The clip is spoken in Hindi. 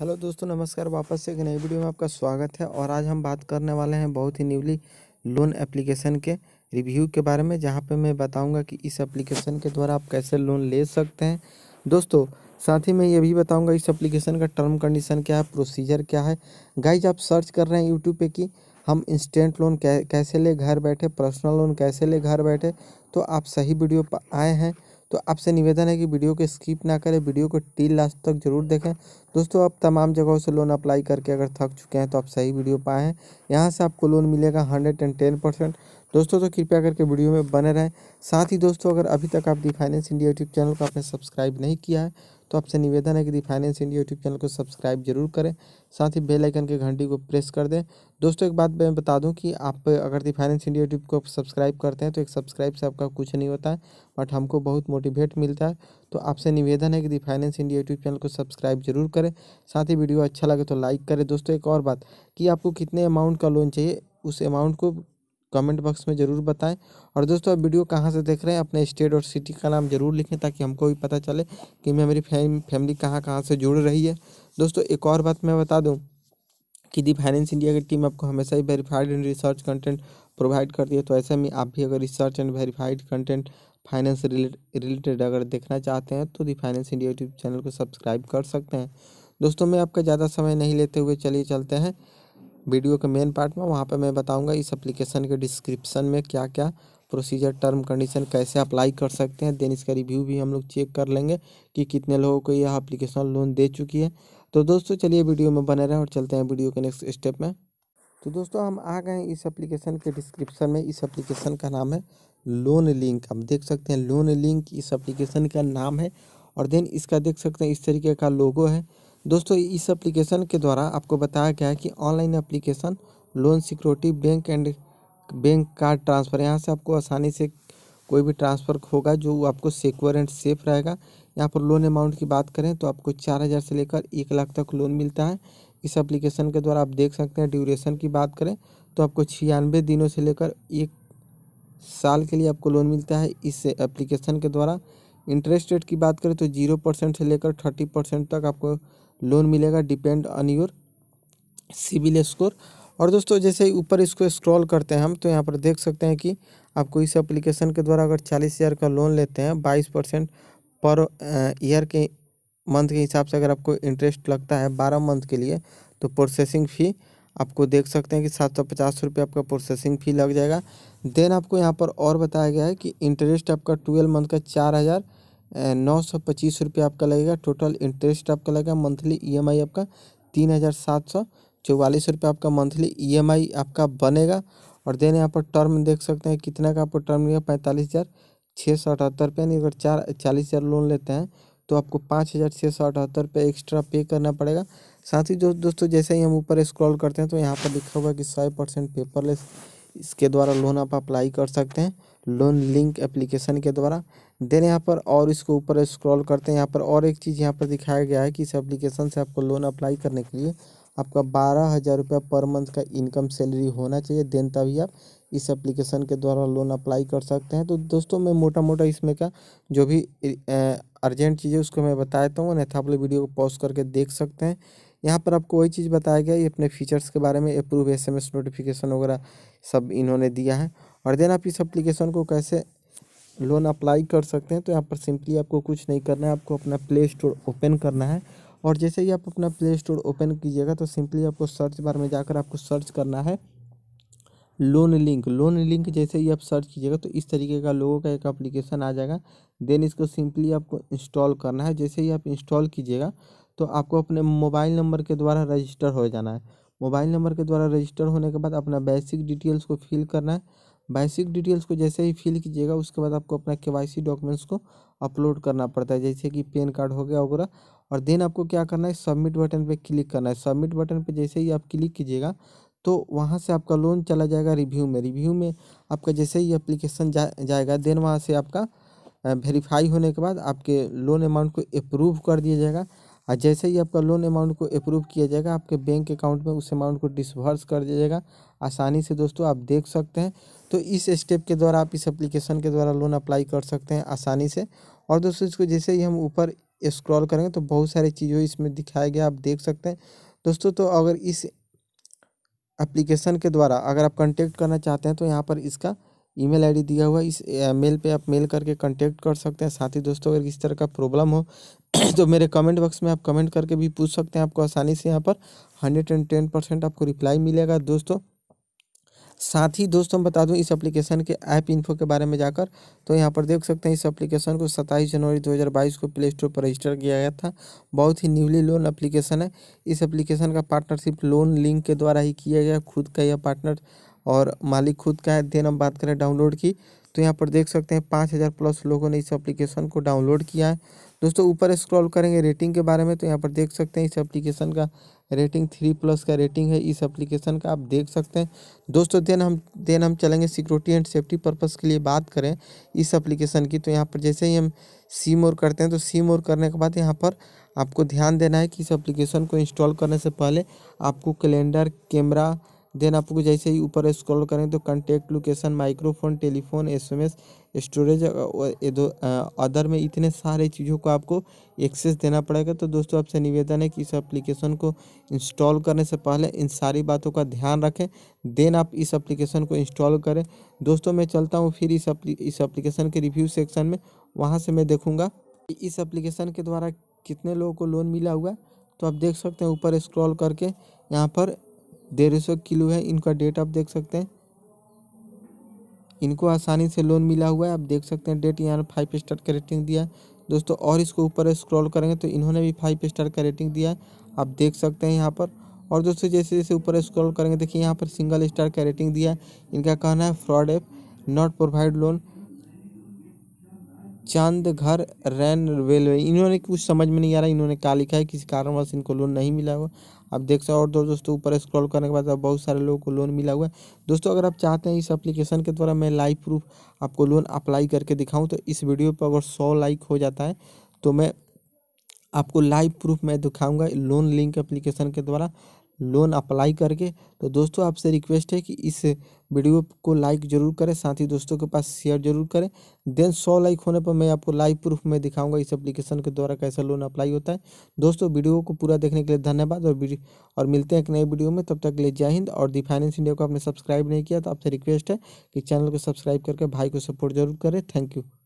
हेलो दोस्तों नमस्कार वापस से एक नई वीडियो में आपका स्वागत है और आज हम बात करने वाले हैं बहुत ही न्यूली लोन एप्लीकेशन के रिव्यू के बारे में जहां पे मैं बताऊंगा कि इस एप्लीकेशन के द्वारा आप कैसे लोन ले सकते हैं दोस्तों साथ ही मैं ये भी बताऊंगा इस एप्लीकेशन का टर्म कंडीशन क्या है प्रोसीजर क्या है गाइज आप सर्च कर रहे हैं यूट्यूब पर कि हम इंस्टेंट लोन कैसे ले घर बैठे पर्सनल लोन कैसे ले घर बैठे तो आप सही वीडियो पर आए हैं तो आपसे निवेदन है कि वीडियो को स्किप ना करें वीडियो को टील लास्ट तक जरूर देखें दोस्तों आप तमाम जगहों से लोन अप्लाई करके अगर थक चुके हैं तो आप सही वीडियो पाए हैं यहाँ से आपको लोन मिलेगा हंड्रेड एंड टेन परसेंट दोस्तों तो कृपया करके वीडियो में बने रहें साथ ही दोस्तों अगर अभी तक आप the finance India YouTube channel को आपने सब्सक्राइब नहीं किया है तो आपसे निवेदन है कि the finance India YouTube channel को सब्सक्राइब जरूर करें साथ ही बेल आइकन के घंटी को प्रेस कर दें दोस्तों एक बात मैं बता दूं कि आप अगर दी फाइनेंस इंडिया यूट्यूब को सब्सक्राइब करते हैं तो एक सब्सक्राइब से आपका कुछ नहीं होता है बट हमको बहुत मोटिवेट मिलता है तो आपसे निवेदन है कि the finance India YouTube channel को सब्सक्राइब जरूर करें साथ ही वीडियो अच्छा लगे तो लाइक करें दोस्तों एक और बात कि आपको कितने अमाउंट का लोन चाहिए उस अमाउंट को कमेंट बॉक्स में ज़रूर बताएं और दोस्तों आप वीडियो कहाँ से देख रहे हैं अपने स्टेट और सिटी का नाम ज़रूर लिखें ताकि हमको भी पता चले कि मैं मेरी फैम फैमिली कहाँ कहाँ से जुड़ रही है दोस्तों एक और बात मैं बता दूँ कि दी फाइनेंस इंडिया की टीम आपको हमेशा ही verified and research content provide करती है तो ऐसे में आप भी अगर research and verified content finance related अगर देखना चाहते हैं तो the finance India YouTube channel को सब्सक्राइब कर सकते हैं दोस्तों मैं आपका ज़्यादा समय नहीं लेते हुए चलिए चलते हैं वीडियो के मेन पार्ट में वहाँ पे मैं बताऊँगा इस एप्लीकेशन के डिस्क्रिप्शन में क्या क्या प्रोसीजर टर्म कंडीशन कैसे अप्लाई कर सकते हैं देन इसका रिव्यू भी हम लोग चेक कर लेंगे कि कितने लोगों को यह अप्लीकेशन लोन दे चुकी है तो दोस्तों चलिए वीडियो में बने रहें और चलते हैं वीडियो के नेक्स्ट स्टेप में तो दोस्तों हम आ गए इस एप्लीकेशन के डिस्क्रिप्शन में इस एप्लीकेशन का नाम है लोन लिंक हम देख सकते हैं लोन लिंक इस एप्लीकेशन का नाम है और देन इसका देख सकते हैं इस तरीके का लोगो है दोस्तों इस एप्लीकेशन के द्वारा आपको बताया गया है कि online application loan security bank and bank card transfer यहाँ से आपको आसानी से कोई भी ट्रांसफ़र होगा जो आपको सिक्योर एंड सेफ रहेगा यहाँ पर लोन अमाउंट की बात करें तो आपको चार हज़ार से लेकर एक लाख तक लोन मिलता है इस एप्लीकेशन के द्वारा आप देख सकते हैं ड्यूरेशन की बात करें तो आपको छियानवे दिनों से लेकर एक साल के लिए आपको लोन मिलता है इस एप्लीकेशन के द्वारा इंटरेस्ट रेट की बात करें तो जीरो परसेंट से लेकर थर्टी परसेंट तक आपको लोन मिलेगा depend on your CIBIL score और दोस्तों जैसे ऊपर इसको स्क्रॉल करते हैं हम तो यहाँ पर देख सकते हैं कि आपको इस एप्लीकेशन के द्वारा अगर चालीस हज़ार का लोन लेते हैं बाईस परसेंट पर ईयर के मंथ के हिसाब से अगर आपको इंटरेस्ट लगता है बारह मंथ के लिए तो प्रोसेसिंग फ़ी आपको देख सकते हैं कि सात सौ पचास रुपये आपका प्रोसेसिंग फ़ी लग जाएगा देन आपको यहाँ पर और बताया गया है कि इंटरेस्ट आपका ट्वेल्व मंथ का चार हज़ार नौ सौ पच्चीस रुपये आपका लगेगा टोटल इंटरेस्ट आपका लगेगा मंथली ईएमआई e आपका तीन हज़ार सात सौ चौवालीस रुपये आपका मंथली ईएमआई e आपका बनेगा और देन यहाँ पर टर्म देख सकते हैं कितना का आपको टर्म लगेगा पैंतालीस हज़ार छः सौ अठहत्तर रुपये यानी अगर चार चालीस हज़ार लोन लेते हैं तो आपको पाँच हज़ार छः सौ अठहत्तर रुपये एक्स्ट्रा पे करना पड़ेगा साथ ही जो दोस्तों जैसे ही हम ऊपर स्क्रॉल करते हैं तो यहाँ पर लिखा हुआ कि सौ परसेंट पेपरलेस इसके द्वारा लोन आप अप्लाई कर सकते हैं लोन लिंक एप्लीकेशन के द्वारा देन यहाँ पर और इसको ऊपर स्क्रॉल करते हैं यहाँ पर और एक चीज़ यहाँ पर दिखाया गया है कि इस एप्लीकेशन से आपको लोन अप्लाई करने के लिए आपका बारह हज़ार रुपया पर मंथ का इनकम सैलरी होना चाहिए देन तभी आप इस एप्लीकेशन के द्वारा लोन अप्लाई कर सकते हैं तो दोस्तों मैं मोटा मोटा इसमें का जो भी अर्जेंट चीज़ें उसको मैं बता देता हूँ अन्यथा वीडियो को पॉज करके देख सकते हैं यहाँ पर आपको वही चीज़ बताया गया ये अपने फीचर्स के बारे में approve S M S notification वगैरह सब इन्होंने दिया है और देन आप इस एप्लीकेशन को कैसे लोन अप्लाई कर सकते हैं तो यहाँ पर सिंपली आपको कुछ नहीं करना है आपको अपना प्ले स्टोर ओपन करना है और जैसे ही आप अपना प्ले स्टोर ओपन कीजिएगा तो सिंपली आपको सर्च बार में जाकर आपको सर्च करना है लोन लिंक लोन लिंक जैसे ही आप सर्च कीजिएगा तो इस तरीके का लोगों का एक एप्लीकेशन आ जाएगा देन इसको सिंपली आपको इंस्टॉल करना है जैसे ही आप इंस्टॉल कीजिएगा तो आपको अपने मोबाइल नंबर के द्वारा रजिस्टर हो जाना है मोबाइल नंबर के द्वारा रजिस्टर होने के बाद अपना बेसिक डिटेल्स को फिल करना है बेसिक डिटेल्स को जैसे ही फिल कीजिएगा उसके बाद आपको अपना के डॉक्यूमेंट्स को अपलोड करना पड़ता है जैसे कि पेन कार्ड हो गया वगैरह और देन आपको क्या करना है सबमिट बटन पर क्लिक करना है सबमिट बटन पर जैसे ही आप क्लिक कीजिएगा तो वहाँ से आपका लोन चला जाएगा रिव्यू में रिव्यू में आपका जैसे ही अप्लीकेशन जा, जाएगा देन वहाँ से आपका वेरीफाई होने के बाद आपके लोन अमाउंट को अप्रूव कर दिया जाएगा और जैसे ही आपका लोन अमाउंट को अप्रूव किया जाएगा आपके बैंक अकाउंट में उस अमाउंट को डिसभर्स कर दिया जाएगा आसानी से दोस्तों आप देख सकते हैं तो इस स्टेप के द्वारा आप इस एप्लीकेशन के द्वारा लोन अप्लाई कर सकते हैं आसानी से और दोस्तों इसको जैसे ही हम ऊपर स्क्रॉल करेंगे तो बहुत सारी चीज़ें इसमें दिखाया गया आप देख सकते हैं दोस्तों तो अगर इस एप्लीकेशन के द्वारा अगर आप कॉन्टेक्ट करना चाहते हैं तो यहाँ पर इसका ईमेल आईडी दिया हुआ है इस मेल पे आप मेल करके कांटेक्ट कर सकते हैं साथ ही दोस्तों अगर किस तरह का प्रॉब्लम हो तो मेरे कमेंट बॉक्स में आप कमेंट करके भी पूछ सकते हैं आपको आसानी से यहाँ पर हंड्रेड एंड टेन परसेंट आपको रिप्लाई मिलेगा दोस्तों साथ ही दोस्तों बता दूं इस एप्लीकेशन के ऐप इन्फो के बारे में जाकर तो यहाँ पर देख सकते हैं इस एप्लीकेशन को सत्ताईस जनवरी 2022 को प्ले स्टोर पर रजिस्टर किया गया था बहुत ही न्यूली लोन एप्लीकेशन है इस एप्लीकेशन का पार्टनरशिप लोन लिंक के द्वारा ही किया गया खुद का यह पार्टनर और मालिक खुद का है देन हम बात करें डाउनलोड की तो यहाँ पर देख सकते हैं पाँच हज़ार प्लस लोगों ने इस एप्लीकेशन को डाउनलोड किया है दोस्तों ऊपर स्क्रॉल करेंगे रेटिंग के बारे में तो यहाँ पर देख सकते हैं इस एप्लीकेशन का रेटिंग थ्री प्लस का रेटिंग है इस एप्लीकेशन का आप देख सकते हैं दोस्तों देन हम देन हम चलेंगे सिक्योरिटी एंड सेफ्टी पर्पज़ के लिए बात करें इस एप्लीकेशन की तो यहाँ पर जैसे ही हम सिम और करते हैं तो सिम और करने के बाद यहाँ पर आपको ध्यान देना है कि इस एप्लीकेशन को इंस्टॉल करने से पहले आपको कैलेंडर कैमरा देन आपको जैसे ही ऊपर स्क्रॉल करें तो contact location microphone telephone SMS storage other में इतने सारे चीज़ों को आपको एक्सेस देना पड़ेगा तो दोस्तों आपसे निवेदन है कि इस एप्लीकेशन को इंस्टॉल करने से पहले इन सारी बातों का ध्यान रखें देन आप इस एप्लीकेशन को इंस्टॉल करें दोस्तों मैं चलता हूँ फिर इस एप्लीकेशन के रिव्यू सेक्शन में वहाँ से मैं देखूँगा कि इस एप्लीकेशन के द्वारा कितने लोगों को लोन मिला हुआ तो आप देख सकते हैं ऊपर स्क्रॉल करके यहाँ पर डेढ़ सौ किलो है इनका डेट आप देख सकते हैं इनको आसानी से लोन मिला हुआ है आप देख सकते हैं डेट यहाँ फाइव स्टार का रेटिंग दिया है दोस्तों और इसको ऊपर स्क्रॉल करेंगे तो इन्होंने भी फाइव स्टार का रेटिंग दिया है आप देख सकते हैं यहाँ पर और दोस्तों जैसे जैसे ऊपर स्क्रॉल करेंगे देखिए यहाँ पर सिंगल स्टार का रेटिंग दिया है इनका कहना है fraud app not provide loan चांद घर रैन रेलवे इन्होंने कुछ समझ में नहीं आ रहा इन्होंने क्या लिखा है किसी कारणवश इनको लोन नहीं मिला हुआ आप देख सकते हो और दोस्तों ऊपर स्क्रॉल करने के बाद अब बहुत सारे लोगों को लोन मिला हुआ है दोस्तों अगर आप चाहते हैं इस एप्लीकेशन के द्वारा मैं लाइव प्रूफ आपको लोन अप्लाई करके दिखाऊँ तो इस वीडियो पर अगर सौ लाइक हो जाता है तो मैं आपको लाइव प्रूफ मैं दिखाऊंगा लोन लिंक एप्लीकेशन के द्वारा लोन अप्लाई करके तो दोस्तों आपसे रिक्वेस्ट है कि इस वीडियो को लाइक ज़रूर करें साथ ही दोस्तों के पास शेयर जरूर करें देन सौ लाइक होने पर मैं आपको लाइव प्रूफ में दिखाऊंगा इस एप्लीकेशन के द्वारा कैसा लोन अप्लाई होता है दोस्तों वीडियो को पूरा देखने के लिए धन्यवाद और और मिलते हैं एक नए वीडियो में तब तक के लिए जय हिंद और दी फाइनेंस इंडिया को आपने सब्सक्राइब नहीं किया तो आपसे रिक्वेस्ट है कि चैनल को सब्सक्राइब करके भाई को सपोर्ट जरूर करें थैंक यू